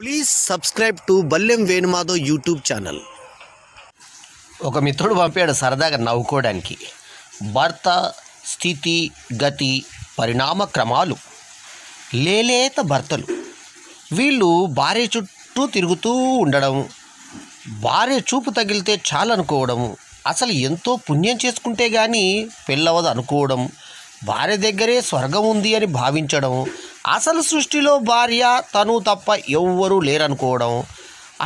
please subscribe to Ballem Venumadhav YouTube channel ఒక మిత్రుడు పంపాడు సరదాగా నవ్వుకోవడానికి భర్త స్థితి గతి పరిణామ క్రమాలు లేలేత భర్తలు వీళ్ళు భార్య చుట్టూ తిరుగుతూ ఉండడం భార్య చూపు తగిలితే చాలనుకోవడం అసలు ఎంతో పుణ్యం చేసుకుంటే కానీ పెళ్ళవదు అనుకోవడం భార్య దగ్గరే స్వర్గం ఉంది అని భావించడం అసలు సృష్టిలో భార్య తను తప్ప ఎవ్వరూ లేరనుకోవడం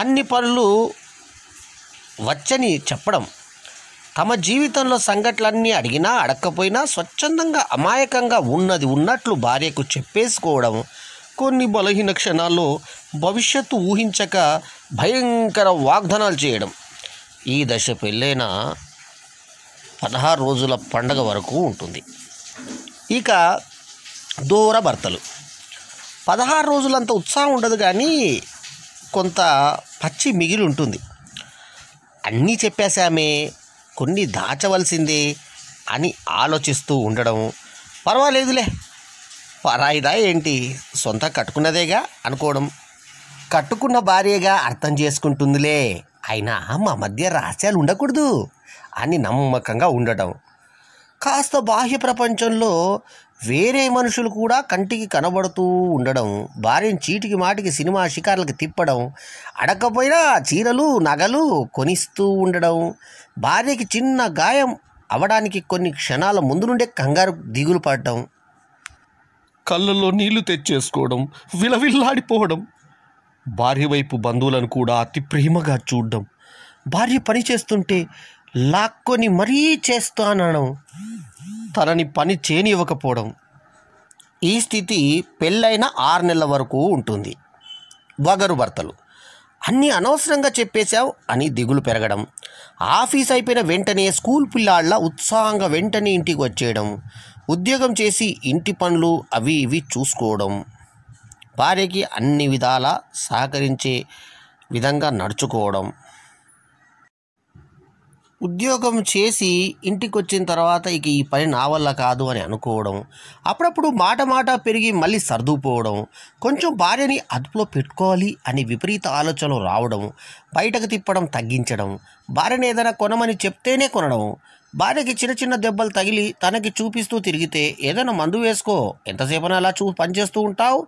అన్ని పనులు వచ్చని చెప్పడం తమ జీవితంలో సంఘటనలన్నీ అడిగినా అడక్కపోయినా స్వచ్ఛందంగా అమాయకంగా ఉన్నది ఉన్నట్లు భార్యకు చెప్పేసుకోవడం కొన్ని బలహీన క్షణాల్లో భవిష్యత్తు ఊహించక భయంకర వాగ్దానాలు చేయడం ఈ దశ పెళ్ళైన పదహారు రోజుల పండగ వరకు ఉంటుంది ఇక దూర భర్తలు పదహారు రోజులంత ఉత్సాహం ఉండదు కానీ కొంత పచ్చి మిగిలి ఉంటుంది అన్నీ చెప్పేశామే కొన్ని దాచవలసిందే అని ఆలోచిస్తూ ఉండడం పర్వాలేదులే పరాయిదా ఏంటి సొంత కట్టుకున్నదేగా అనుకోవడం కట్టుకున్న భార్యగా అర్థం చేసుకుంటుందిలే అయినా మా మధ్య రహస్యాలు ఉండకూడదు అని నమ్మకంగా ఉండటం కాస్త బాహ్య ప్రపంచంలో వేరే మనుషులు కూడా కంటికి కనబడుతూ ఉండడం భార్యను చీటికి మాటికి సినిమా షికార్లకు తిప్పడం అడకపోయినా చీరలు నగలు కొనిస్తూ ఉండడం భార్యకి చిన్న గాయం అవడానికి కొన్ని క్షణాల ముందు నుండే కంగారు దిగులు పడటం కళ్ళల్లో నీళ్లు తెచ్చేసుకోవడం విలవిల్లాడిపోవడం భార్య వైపు బంధువులను కూడా అతి ప్రేమగా చూడడం భార్య పని చేస్తుంటే లాక్కొని మరీ చేస్తానడం తనని పని చేయనివ్వకపోవడం ఈ స్థితి పెళ్ళైన ఆరు నెలల వరకు ఉంటుంది వగరు భర్తలు అన్నీ అనవసరంగా చెప్పేశావు అని దిగులు పెరగడం ఆఫీస్ అయిపోయిన వెంటనే స్కూల్ పిల్లాళ్ళ ఉత్సాహంగా వెంటనే ఇంటికి వచ్చేయడం ఉద్యోగం చేసి ఇంటి పనులు అవి ఇవి చూసుకోవడం భార్యకి అన్ని విధాలా సహకరించే విధంగా నడుచుకోవడం ఉద్యోగం చేసి ఇంటికి వచ్చిన తర్వాత ఇక ఈ పని నా వల్ల కాదు అని అనుకోవడం అప్పుడప్పుడు మాట మాట పెరిగి మళ్ళీ సర్దుకుపోవడం కొంచెం భార్యని అదుపులో పెట్టుకోవాలి అని విపరీత ఆలోచనలు రావడం బయటకు తిప్పడం తగ్గించడం భార్యని ఏదైనా కొనమని చెప్తేనే కొనడం భార్యకి చిన్న చిన్న దెబ్బలు తగిలి తనకి చూపిస్తూ తిరిగితే ఏదైనా మందు వేసుకో ఎంతసేపైనా అలా చూ పనిచేస్తూ ఉంటావు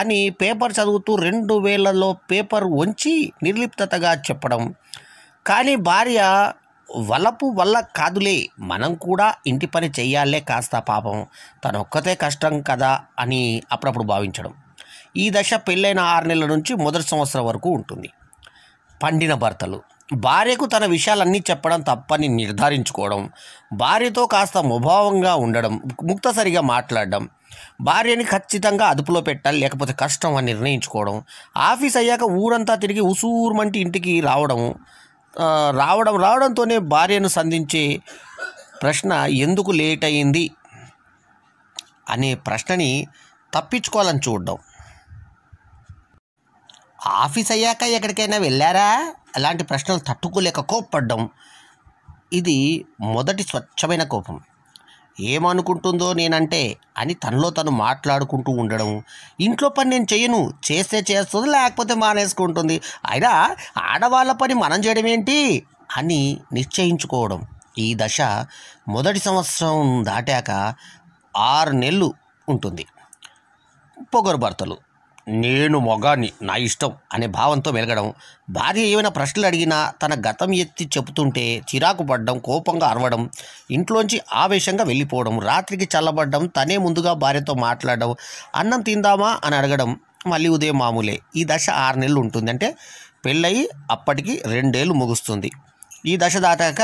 అని పేపర్ చదువుతూ రెండు వేలలో పేపర్ వంచి నిర్లిప్తగా చెప్పడం కానీ భార్య వలపు వల్ల కాదులే మనం కూడా ఇంటి పని చెయ్యాలే కాస్త పాపం ఒక్కతే కష్టం కదా అని అప్పుడప్పుడు భావించడం ఈ దశ పెళ్ళైన ఆరు నెలల నుంచి మొదటి సంవత్సరం వరకు ఉంటుంది పండిన భర్తలు భార్యకు తన విషయాలన్నీ చెప్పడం తప్పని నిర్ధారించుకోవడం భార్యతో కాస్త ముభావంగా ఉండడం ముక్తసరిగా మాట్లాడడం భార్యని ఖచ్చితంగా అదుపులో పెట్టాలి లేకపోతే కష్టం అని నిర్ణయించుకోవడం ఆఫీస్ అయ్యాక ఊరంతా తిరిగి మంటి ఇంటికి రావడం రావడం రావడంతోనే భార్యను సంధించే ప్రశ్న ఎందుకు లేట్ అయింది అనే ప్రశ్నని తప్పించుకోవాలని చూడడం ఆఫీస్ అయ్యాక ఎక్కడికైనా వెళ్ళారా అలాంటి ప్రశ్నలు తట్టుకోలేక కోప్పడ్డం ఇది మొదటి స్వచ్ఛమైన కోపం ఏమనుకుంటుందో నేనంటే అని తనలో తను మాట్లాడుకుంటూ ఉండడం ఇంట్లో పని నేను చేయను చేస్తే చేస్తుంది లేకపోతే మానేసుకుంటుంది అయినా ఆడవాళ్ళ పని మనం చేయడం ఏంటి అని నిశ్చయించుకోవడం ఈ దశ మొదటి సంవత్సరం దాటాక ఆరు నెలలు ఉంటుంది పొగరు భర్తలు నేను మొగాని నా ఇష్టం అనే భావంతో మెలగడం భార్య ఏమైనా ప్రశ్నలు అడిగినా తన గతం ఎత్తి చెబుతుంటే చిరాకు పడడం కోపంగా అరవడం ఇంట్లోంచి ఆవేశంగా వెళ్ళిపోవడం రాత్రికి చల్లబడ్డం తనే ముందుగా భార్యతో మాట్లాడడం అన్నం తిందామా అని అడగడం మళ్ళీ ఉదయం మామూలే ఈ దశ ఆరు నెలలు ఉంటుంది అంటే పెళ్ళయి అప్పటికి రెండేళ్ళు ముగుస్తుంది ఈ దశ దాటాక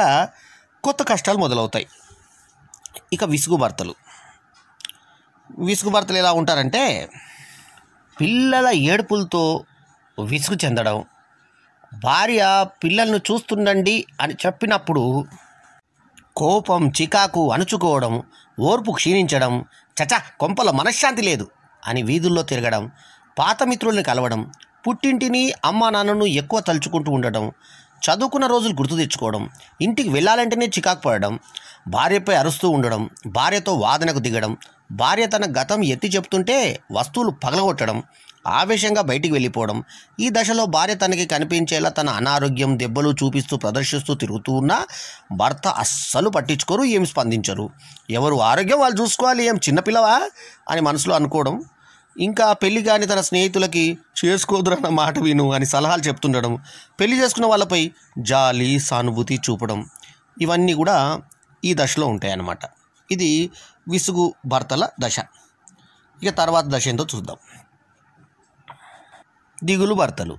కొత్త కష్టాలు మొదలవుతాయి ఇక విసుగు భర్తలు విసుగు భర్తలు ఎలా ఉంటారంటే పిల్లల ఏడుపులతో విసుగు చెందడం భార్య పిల్లలను చూస్తుండండి అని చెప్పినప్పుడు కోపం చికాకు అణుచుకోవడం ఓర్పు క్షీణించడం చచ కొంపల మనశ్శాంతి లేదు అని వీధుల్లో తిరగడం పాత మిత్రుల్ని కలవడం పుట్టింటిని అమ్మ నాన్నను ఎక్కువ తలుచుకుంటూ ఉండడం చదువుకున్న రోజులు గుర్తు తెచ్చుకోవడం ఇంటికి వెళ్ళాలంటేనే చికాకు పడడం భార్యపై అరుస్తూ ఉండడం భార్యతో వాదనకు దిగడం భార్య తన గతం ఎత్తి చెప్తుంటే వస్తువులు పగలగొట్టడం ఆవేశంగా బయటికి వెళ్ళిపోవడం ఈ దశలో భార్య తనకి కనిపించేలా తన అనారోగ్యం దెబ్బలు చూపిస్తూ ప్రదర్శిస్తూ తిరుగుతూ ఉన్నా భర్త అస్సలు పట్టించుకోరు ఏం స్పందించరు ఎవరు ఆరోగ్యం వాళ్ళు చూసుకోవాలి ఏం చిన్నపిల్లవా అని మనసులో అనుకోవడం ఇంకా పెళ్లి కాని తన స్నేహితులకి చేసుకోదురన్న మాట విను అని సలహాలు చెప్తుండడం పెళ్లి చేసుకున్న వాళ్ళపై జాలి సానుభూతి చూపడం ఇవన్నీ కూడా ఈ దశలో ఉంటాయన్నమాట ఇది విసుగు భర్తల దశ ఇక తర్వాత దశ ఏంటో చూద్దాం దిగులు భర్తలు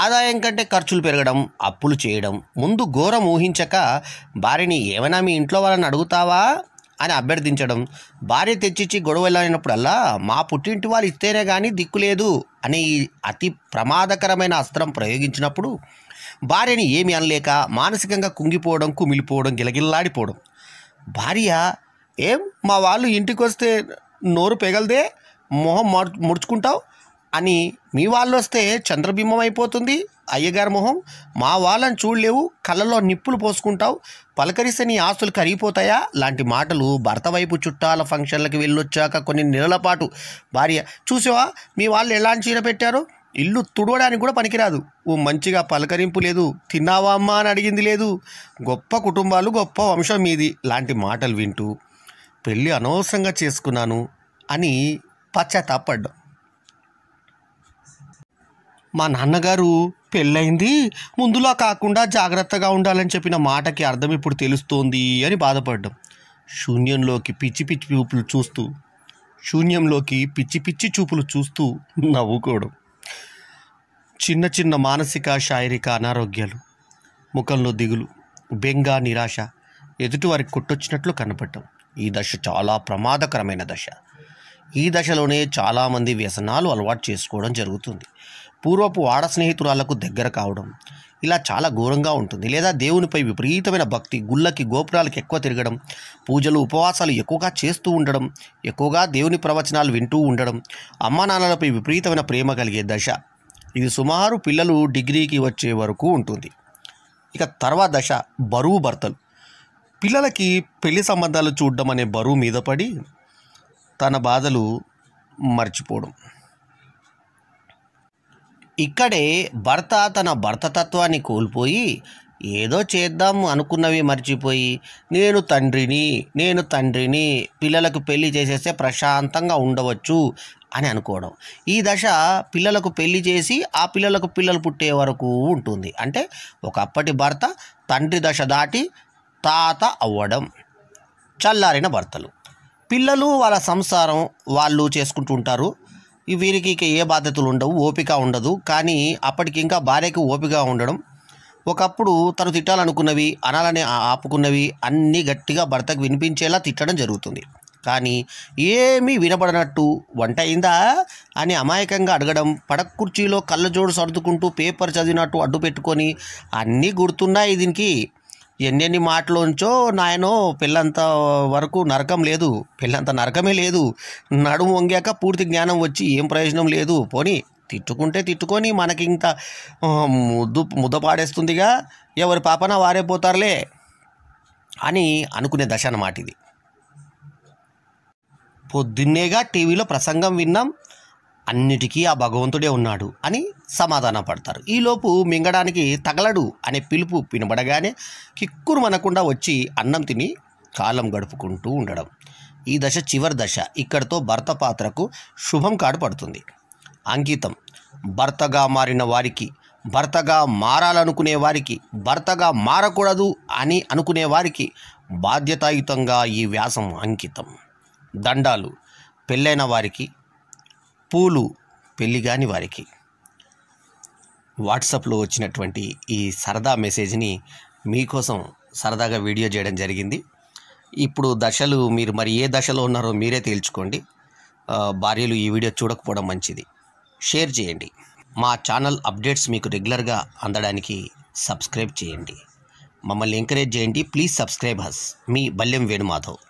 ఆదాయం కంటే ఖర్చులు పెరగడం అప్పులు చేయడం ముందు ఘోరం ఊహించక భార్యని ఏమైనా మీ ఇంట్లో వాళ్ళని అడుగుతావా అని అభ్యర్థించడం భార్య తెచ్చిచ్చి గొడవలైనప్పుడల్లా మా పుట్టింటి వాళ్ళు ఇస్తేనే కానీ దిక్కులేదు అనే ఈ అతి ప్రమాదకరమైన అస్త్రం ప్రయోగించినప్పుడు భార్యని ఏమి అనలేక మానసికంగా కుంగిపోవడం కుమిలిపోవడం గిలగిల్లాడిపోవడం భార్య ఏం మా వాళ్ళు ఇంటికి వస్తే నోరు పెగలదే మొహం ముడుచుకుంటావు అని మీ వాళ్ళు వస్తే చంద్రబింబం అయిపోతుంది అయ్యగారి మొహం మా వాళ్ళని చూడలేవు కళ్ళలో నిప్పులు పోసుకుంటావు పలకరిస్తే నీ ఆస్తులు కరిగిపోతాయా లాంటి మాటలు భర్త వైపు చుట్టాల ఫంక్షన్లకు వెళ్ళొచ్చాక కొన్ని నెలల పాటు భార్య చూసావా మీ వాళ్ళు ఎలాంటి చీర పెట్టారు ఇల్లు తుడవడానికి కూడా పనికిరాదు ఓ మంచిగా పలకరింపు లేదు తిన్నావా అమ్మా అని అడిగింది లేదు గొప్ప కుటుంబాలు గొప్ప వంశం మీది లాంటి మాటలు వింటూ పెళ్ళి అనవసరంగా చేసుకున్నాను అని పశ్చాత్తాపడ్డం మా నాన్నగారు పెళ్ళయింది ముందులా కాకుండా జాగ్రత్తగా ఉండాలని చెప్పిన మాటకి అర్థం ఇప్పుడు తెలుస్తోంది అని బాధపడ్డం శూన్యంలోకి పిచ్చి పిచ్చి చూపులు చూస్తూ శూన్యంలోకి పిచ్చి పిచ్చి చూపులు చూస్తూ నవ్వుకోవడం చిన్న చిన్న మానసిక శారీరక అనారోగ్యాలు ముఖంలో దిగులు బెంగా నిరాశ ఎదుటివారికి కొట్టొచ్చినట్లు కనపడ్డాం ఈ దశ చాలా ప్రమాదకరమైన దశ ఈ దశలోనే చాలామంది వ్యసనాలు అలవాటు చేసుకోవడం జరుగుతుంది పూర్వపు వాడ స్నేహితురాలకు దగ్గర కావడం ఇలా చాలా ఘోరంగా ఉంటుంది లేదా దేవునిపై విపరీతమైన భక్తి గుళ్ళకి గోపురాలకు ఎక్కువ తిరగడం పూజలు ఉపవాసాలు ఎక్కువగా చేస్తూ ఉండడం ఎక్కువగా దేవుని ప్రవచనాలు వింటూ ఉండడం అమ్మానాన్నలపై నాన్నలపై విపరీతమైన ప్రేమ కలిగే దశ ఇది సుమారు పిల్లలు డిగ్రీకి వచ్చే వరకు ఉంటుంది ఇక తర్వాత దశ బరువు భర్తలు పిల్లలకి పెళ్లి సంబంధాలు చూడడం అనే బరువు మీద పడి తన బాధలు మర్చిపోవడం ఇక్కడే భర్త తన భర్తతత్వాన్ని కోల్పోయి ఏదో చేద్దాం అనుకున్నవి మర్చిపోయి నేను తండ్రిని నేను తండ్రిని పిల్లలకు పెళ్లి చేసేస్తే ప్రశాంతంగా ఉండవచ్చు అని అనుకోవడం ఈ దశ పిల్లలకు పెళ్లి చేసి ఆ పిల్లలకు పిల్లలు పుట్టే వరకు ఉంటుంది అంటే ఒకప్పటి భర్త తండ్రి దశ దాటి తాత అవ్వడం చల్లారిన భర్తలు పిల్లలు వాళ్ళ సంసారం వాళ్ళు చేసుకుంటూ ఉంటారు వీరికి ఇక ఏ బాధ్యతలు ఉండవు ఓపిక ఉండదు కానీ అప్పటికి ఇంకా భార్యకి ఓపిక ఉండడం ఒకప్పుడు తను తిట్టాలనుకున్నవి అనాలని ఆపుకున్నవి అన్నీ గట్టిగా భర్తకు వినిపించేలా తిట్టడం జరుగుతుంది కానీ ఏమీ వినబడినట్టు వంట అయిందా అని అమాయకంగా అడగడం పడక కుర్చీలో కళ్ళజోడు సర్దుకుంటూ పేపర్ చదివినట్టు అడ్డు పెట్టుకొని అన్నీ గుర్తున్నాయి దీనికి ఎన్నెన్ని ఉంచో నాయనో పిల్లంత వరకు నరకం లేదు పిల్లంత నరకమే లేదు నడుము వంగాక పూర్తి జ్ఞానం వచ్చి ఏం ప్రయోజనం లేదు పోని తిట్టుకుంటే తిట్టుకొని మనకి ఇంత ముద్దు ముద్ద పాడేస్తుందిగా ఎవరి పాపన వారైపోతారులే అని అనుకునే దశ అన్నమాట ఇది పొద్దున్నేగా టీవీలో ప్రసంగం విన్నాం అన్నిటికీ ఆ భగవంతుడే ఉన్నాడు అని సమాధాన పడతారు ఈలోపు మింగడానికి తగలడు అనే పిలుపు వినబడగానే కిక్కురు మనకుండా వచ్చి అన్నం తిని కాలం గడుపుకుంటూ ఉండడం ఈ దశ చివరి దశ ఇక్కడితో భర్త పాత్రకు శుభం కాడు పడుతుంది అంకితం భర్తగా మారిన వారికి భర్తగా మారాలనుకునే వారికి భర్తగా మారకూడదు అని అనుకునే వారికి బాధ్యతాయుతంగా ఈ వ్యాసం అంకితం దండాలు పెళ్ళైన వారికి పూలు పెళ్ళి కాని వారికి వాట్సాప్లో వచ్చినటువంటి ఈ సరదా మెసేజ్ని మీకోసం సరదాగా వీడియో చేయడం జరిగింది ఇప్పుడు దశలు మీరు మరి ఏ దశలో ఉన్నారో మీరే తేల్చుకోండి భార్యలు ఈ వీడియో చూడకపోవడం మంచిది షేర్ చేయండి మా ఛానల్ అప్డేట్స్ మీకు రెగ్యులర్గా అందడానికి సబ్స్క్రైబ్ చేయండి మమ్మల్ని ఎంకరేజ్ చేయండి ప్లీజ్ సబ్స్క్రైబ్ హస్ మీ బల్యం వేణుమాధవ్